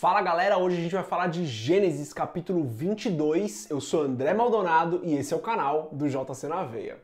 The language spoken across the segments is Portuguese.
Fala galera, hoje a gente vai falar de Gênesis capítulo 22. Eu sou André Maldonado e esse é o canal do JC na Veia.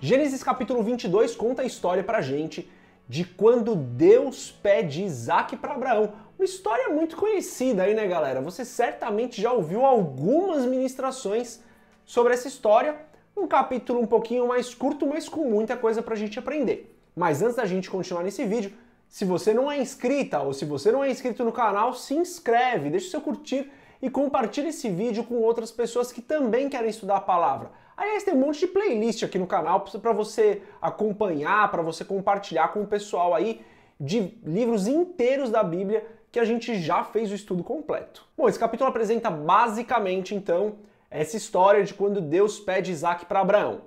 Gênesis capítulo 22 conta a história pra gente de quando Deus pede Isaac para Abraão. Uma história muito conhecida aí, né, galera? Você certamente já ouviu algumas ministrações sobre essa história um capítulo um pouquinho mais curto, mas com muita coisa para a gente aprender. Mas antes da gente continuar nesse vídeo, se você não é inscrita ou se você não é inscrito no canal, se inscreve, deixa o seu curtir e compartilhe esse vídeo com outras pessoas que também querem estudar a palavra. Aliás, tem um monte de playlist aqui no canal para você acompanhar, para você compartilhar com o pessoal aí de livros inteiros da Bíblia que a gente já fez o estudo completo. Bom, esse capítulo apresenta basicamente então essa história de quando Deus pede Isaac para Abraão.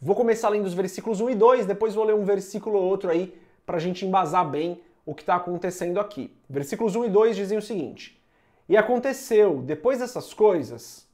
Vou começar lendo os versículos 1 e 2, depois vou ler um versículo ou outro aí para a gente embasar bem o que está acontecendo aqui. Versículos 1 e 2 dizem o seguinte: E aconteceu, depois dessas coisas,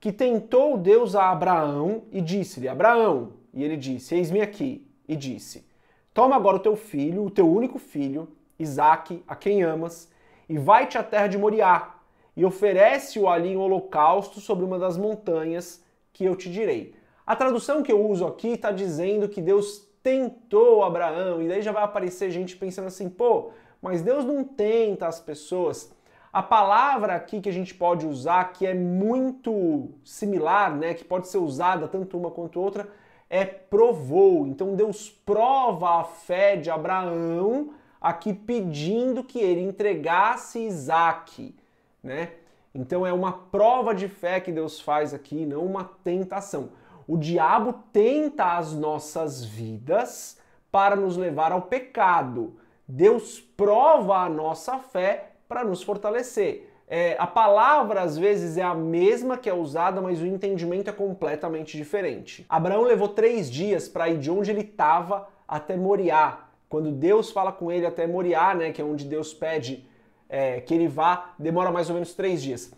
que tentou Deus a Abraão e disse-lhe: Abraão, e ele disse: Eis-me aqui. E disse: Toma agora o teu filho, o teu único filho, Isaque, a quem amas, e vai-te à terra de Moriá e oferece-o ali em holocausto sobre uma das montanhas que eu te direi. A tradução que eu uso aqui está dizendo que Deus tentou Abraão, e daí já vai aparecer gente pensando assim, pô, mas Deus não tenta as pessoas. A palavra aqui que a gente pode usar, que é muito similar, né, que pode ser usada tanto uma quanto outra, é provou. Então Deus prova a fé de Abraão aqui pedindo que ele entregasse Isaac né? Então é uma prova de fé que Deus faz aqui, não uma tentação. O diabo tenta as nossas vidas para nos levar ao pecado. Deus prova a nossa fé para nos fortalecer. É, a palavra às vezes é a mesma que é usada, mas o entendimento é completamente diferente. Abraão levou três dias para ir de onde ele estava até Moriá. Quando Deus fala com ele até Moriá, né, que é onde Deus pede é, que ele vá demora mais ou menos três dias.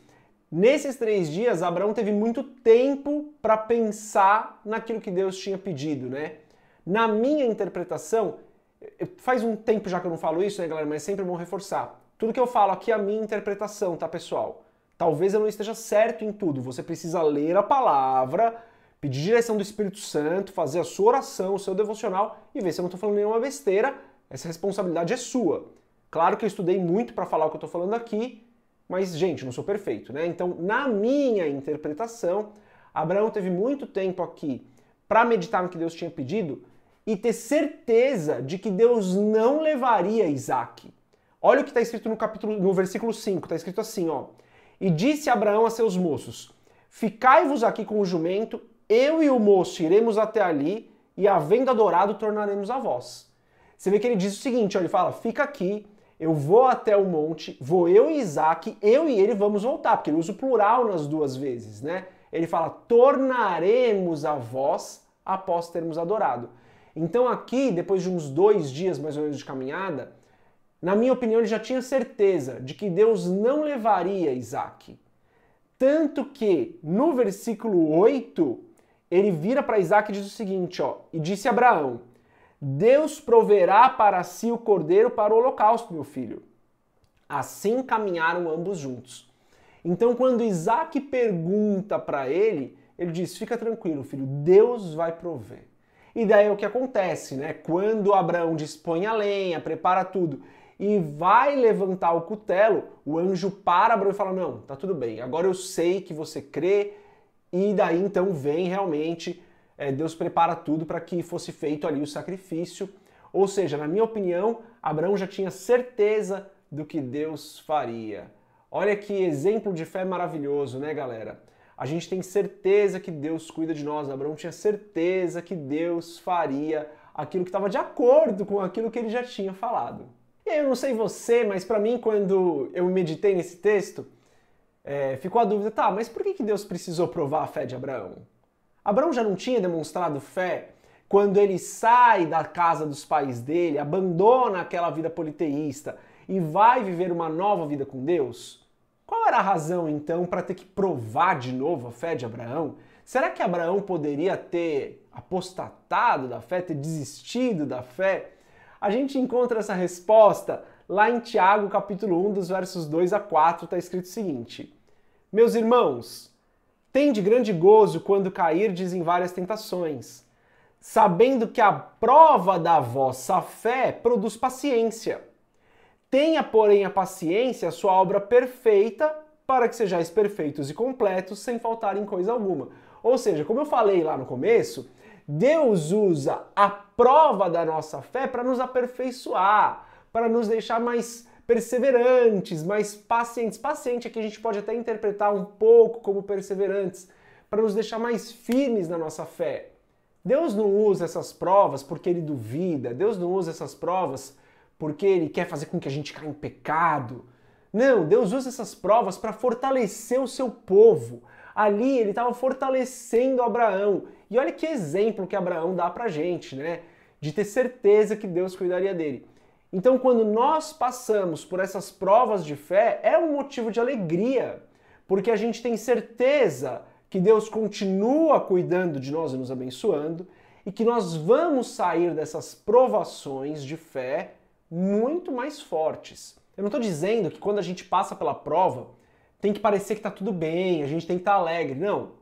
Nesses três dias, Abraão teve muito tempo para pensar naquilo que Deus tinha pedido, né? Na minha interpretação, faz um tempo já que eu não falo isso, né, galera? Mas sempre é bom reforçar. Tudo que eu falo aqui é a minha interpretação, tá, pessoal? Talvez eu não esteja certo em tudo. Você precisa ler a palavra, pedir direção do Espírito Santo, fazer a sua oração, o seu devocional e ver se eu não estou falando nenhuma besteira. Essa responsabilidade é sua. Claro que eu estudei muito para falar o que eu estou falando aqui, mas, gente, não sou perfeito, né? Então, na minha interpretação, Abraão teve muito tempo aqui para meditar no que Deus tinha pedido e ter certeza de que Deus não levaria Isaac. Olha o que está escrito no capítulo, no versículo 5, está escrito assim, ó. E disse Abraão a seus moços: Ficai-vos aqui com o jumento, eu e o moço iremos até ali, e havendo adorado, tornaremos a vós. Você vê que ele diz o seguinte: ó, ele fala: Fica aqui, eu vou até o monte, vou eu e Isaac, eu e ele vamos voltar, porque ele usa o plural nas duas vezes, né? Ele fala, tornaremos a vós após termos adorado. Então aqui, depois de uns dois dias mais ou menos de caminhada, na minha opinião, ele já tinha certeza de que Deus não levaria Isaac. Tanto que, no versículo 8, ele vira para Isaac e diz o seguinte, ó, e disse a Abraão, Deus proverá para si o cordeiro para o holocausto, meu filho. Assim caminharam ambos juntos. Então, quando Isaac pergunta para ele, ele diz: Fica tranquilo, filho, Deus vai prover. E daí é o que acontece, né? Quando Abraão dispõe a lenha, prepara tudo e vai levantar o cutelo, o anjo para Abraão e fala: Não, tá tudo bem, agora eu sei que você crê. E daí então vem realmente é, Deus prepara tudo para que fosse feito ali o sacrifício. Ou seja, na minha opinião, Abraão já tinha certeza do que Deus faria. Olha que exemplo de fé maravilhoso, né, galera? A gente tem certeza que Deus cuida de nós. Abraão tinha certeza que Deus faria aquilo que estava de acordo com aquilo que ele já tinha falado. E aí, eu não sei você, mas para mim, quando eu meditei nesse texto, é, ficou a dúvida: tá, mas por que, que Deus precisou provar a fé de Abraão? Abraão já não tinha demonstrado fé quando ele sai da casa dos pais dele, abandona aquela vida politeísta e vai viver uma nova vida com Deus? Qual era a razão então para ter que provar de novo a fé de Abraão? Será que Abraão poderia ter apostatado da fé, ter desistido da fé? A gente encontra essa resposta lá em Tiago, capítulo 1, dos versos 2 a 4, está escrito o seguinte: Meus irmãos, Tende grande gozo quando cairdes em várias tentações, sabendo que a prova da vossa fé produz paciência. Tenha, porém, a paciência a sua obra perfeita, para que sejais perfeitos e completos, sem faltar em coisa alguma. Ou seja, como eu falei lá no começo, Deus usa a prova da nossa fé para nos aperfeiçoar, para nos deixar mais perseverantes, mas pacientes. Paciente aqui é a gente pode até interpretar um pouco como perseverantes, para nos deixar mais firmes na nossa fé. Deus não usa essas provas porque ele duvida, Deus não usa essas provas porque ele quer fazer com que a gente caia em pecado. Não, Deus usa essas provas para fortalecer o seu povo. Ali ele estava fortalecendo Abraão. E olha que exemplo que Abraão dá a gente, né? De ter certeza que Deus cuidaria dele. Então, quando nós passamos por essas provas de fé, é um motivo de alegria, porque a gente tem certeza que Deus continua cuidando de nós e nos abençoando e que nós vamos sair dessas provações de fé muito mais fortes. Eu não estou dizendo que quando a gente passa pela prova tem que parecer que está tudo bem, a gente tem que estar tá alegre. Não.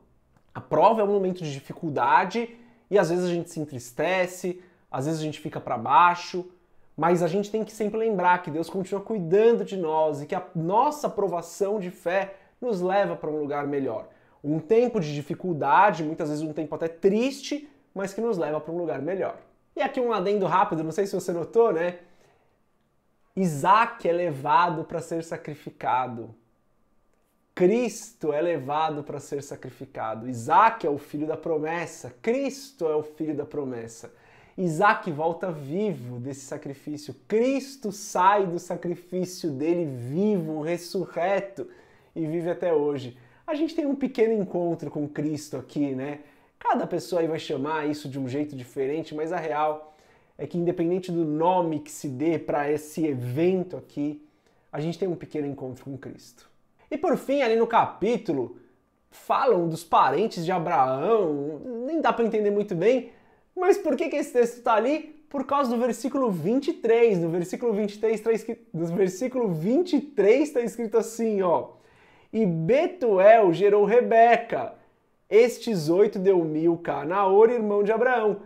A prova é um momento de dificuldade e às vezes a gente se entristece, às vezes a gente fica para baixo, mas a gente tem que sempre lembrar que Deus continua cuidando de nós e que a nossa provação de fé nos leva para um lugar melhor. Um tempo de dificuldade, muitas vezes um tempo até triste, mas que nos leva para um lugar melhor. E aqui um adendo rápido, não sei se você notou, né? Isaac é levado para ser sacrificado. Cristo é levado para ser sacrificado. Isaac é o filho da promessa. Cristo é o filho da promessa. Isaac volta vivo desse sacrifício. Cristo sai do sacrifício dele vivo, ressurreto e vive até hoje. A gente tem um pequeno encontro com Cristo aqui, né? Cada pessoa aí vai chamar isso de um jeito diferente, mas a real é que independente do nome que se dê para esse evento aqui, a gente tem um pequeno encontro com Cristo. E por fim, ali no capítulo, falam dos parentes de Abraão, nem dá para entender muito bem, mas por que, que esse texto está ali? Por causa do versículo 23. No versículo 23 está escrito, no versículo 23 está escrito assim, ó. E Betuel gerou Rebeca. Estes oito deu Milca, Naor, irmão de Abraão.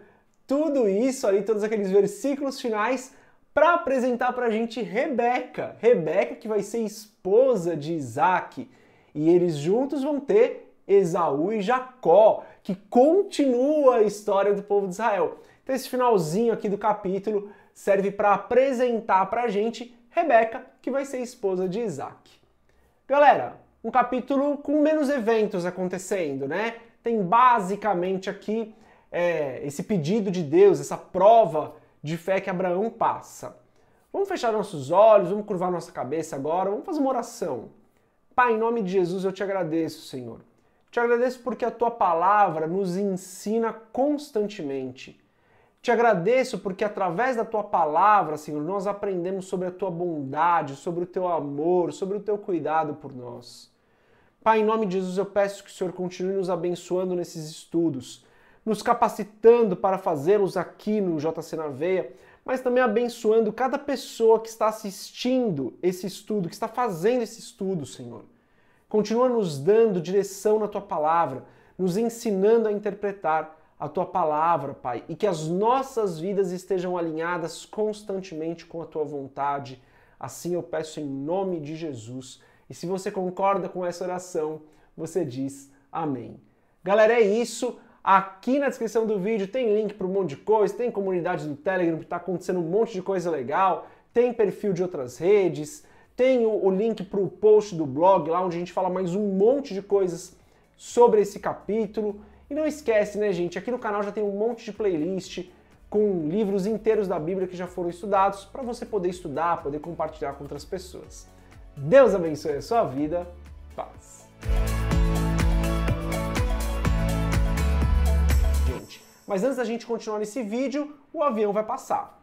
Tudo isso ali, todos aqueles versículos finais, para apresentar para a gente Rebeca. Rebeca que vai ser esposa de Isaac. E eles juntos vão ter Esaú e Jacó, que continua a história do povo de Israel. Então, esse finalzinho aqui do capítulo serve para apresentar para a gente Rebeca, que vai ser esposa de Isaac. Galera, um capítulo com menos eventos acontecendo, né? Tem basicamente aqui é, esse pedido de Deus, essa prova de fé que Abraão passa. Vamos fechar nossos olhos, vamos curvar nossa cabeça agora, vamos fazer uma oração. Pai, em nome de Jesus eu te agradeço, Senhor te agradeço porque a tua palavra nos ensina constantemente. Te agradeço porque através da tua palavra, Senhor, nós aprendemos sobre a tua bondade, sobre o teu amor, sobre o teu cuidado por nós. Pai, em nome de Jesus, eu peço que o Senhor continue nos abençoando nesses estudos, nos capacitando para fazê-los aqui no JC na Veia, mas também abençoando cada pessoa que está assistindo esse estudo, que está fazendo esse estudo, Senhor Continua nos dando direção na tua palavra, nos ensinando a interpretar a tua palavra, Pai, e que as nossas vidas estejam alinhadas constantemente com a tua vontade. Assim eu peço em nome de Jesus. E se você concorda com essa oração, você diz amém. Galera, é isso. Aqui na descrição do vídeo tem link para um monte de coisa, tem comunidade do Telegram que está acontecendo um monte de coisa legal, tem perfil de outras redes tem o, link para o post do blog lá, onde a gente fala mais um monte de coisas sobre esse capítulo. E não esquece, né, gente? Aqui no canal já tem um monte de playlist com livros inteiros da Bíblia que já foram estudados para você poder estudar, poder compartilhar com outras pessoas. Deus abençoe a sua vida. Paz. Gente, Mas antes da gente continuar nesse vídeo, o avião vai passar.